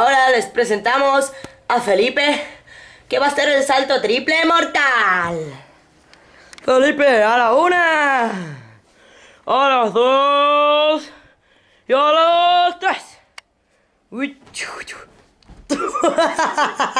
Ahora les presentamos a Felipe, que va a hacer el salto triple mortal. Felipe, a la una, a las dos y a las tres.